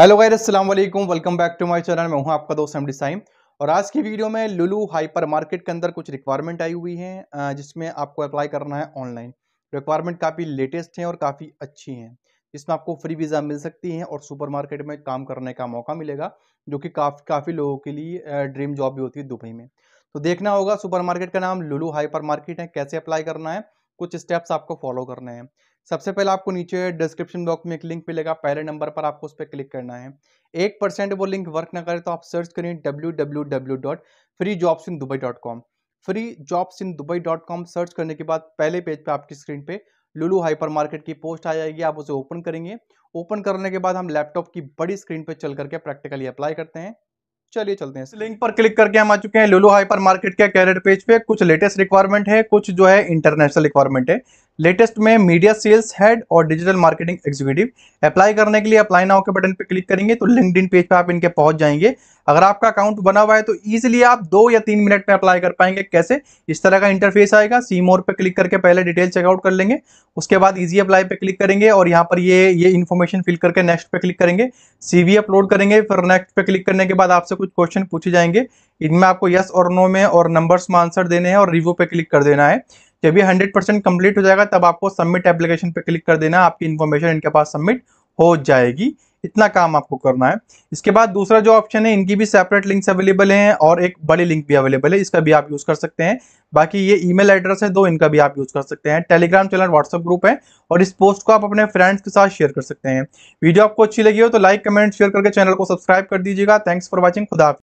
hello गैर अस्सलाम वालेकुम welcome back to my channel मैं हूं आपका दोस्त एम साइम और आज की वीडियो में लुलू हाइपर मार्केट के अंदर कुछ रिक्वायरमेंट आई हुई हैं जिसमें आपको अप्लाई करना है ऑनलाइन रिक्वायरमेंट काफ़ी लेटेस्ट हैं और काफ़ी अच्छी हैं जिसमें आपको फ्री वीज़ा मिल सकती हैं और सुपरमार्केट में काम करने का मौका मिलेगा जो कि काफ़ी काफ़ी लोगों के लिए ड्रीम जॉब भी होती है दुबई में तो देखना होगा सुपरमार्केट का नाम लुलू हाइपर मार्केट है कैसे अप्लाई करना है कुछ स्टेप्स आपको फॉलो करने हैं सबसे पहले आपको नीचे डिस्क्रिप्शन बॉक्स में एक लिंक मिलेगा पहले नंबर पर आपको उस पर क्लिक करना है एक परसेंट वो लिंक वर्क ना करे तो आप सर्च करें W W W dot free jobs in Dubai dot com free jobs in Dubai dot com search करने के बाद पहले पेज पे आपकी स्क्रीन पे लुलू हाइपर मार्केट की पोस्ट आ जाएगी आप उसे ओपन करेंगे ओपन करने के बाद हम लैपटॉप की बड़ी स्क्रीन पर चल करके प्रैक्टिकली अप्लाई करते हैं चलिए चलते हैं लिंक पर क्लिक करके हम आ चुके हैं लुलू हाइपर मार्केट के कैरेट पेज पे कुछ लेटेस्ट रिक्वायरमेंट है कुछ जो है इंटरनेशनल रिक्वायरमेंट है लेटेस्ट में मीडिया सेल्स हेड और डिजिटल मार्केटिंग एग्जीक्यूटिव अप्लाई करने के लिए अप्लाई नाउ के बटन पर क्लिक करेंगे तो इन पेज पर आप इनके पहुंच जाएंगे अगर आपका अकाउंट बना हुआ है तो ईजिली आप दो या तीन मिनट में अप्लाई कर पाएंगे कैसे इस तरह का इंटरफेस आएगा सी मोर पर क्लिक करके पहले डिटेल चेकआउट कर लेंगे उसके बाद इजी अप्लाई पे क्लिक करेंगे और यहाँ पर ये ये इन्फॉर्मेशन फिल करके नेक्स्ट पे क्लिक करेंगे सीवी अपलोड करेंगे फिर नेक्स्ट पे क्लिक करने के बाद आपसे कुछ क्वेश्चन पूछे जाएंगे इनमें आपको यस और नो में और नंबर्स में आंसर देने हैं और रिव्यू पे क्लिक कर देना है जब ये हंड्रेड परसेंट कम्प्लीट हो जाएगा तब आपको सबमिट एप्लीकेशन पर क्लिक कर देना आपकी इन्फॉर्मेशन इनके पास सबमिट हो जाएगी इतना काम आपको करना है इसके बाद दूसरा जो ऑप्शन है इनकी भी सेपरेट लिंक्स अवेलेबल हैं और एक बड़ी लिंक भी अवेलेबल है इसका भी आप यूज़ कर सकते हैं बाकी ये ईमेल एड्रेस है दो इनका भी आप यूज़ कर सकते हैं टेलीग्राम चैनल व्हाट्सअप ग्रुप है और इस पोस्ट को आप अपने फ्रेंड्स के साथ शेयर कर सकते हैं वीडियो आपको अच्छी लगी हो तो लाइक कमेंट शेयर करके चैनल को सब्सक्राइब कर दीजिएगा थैंक्स फॉर वॉचिंग खुदा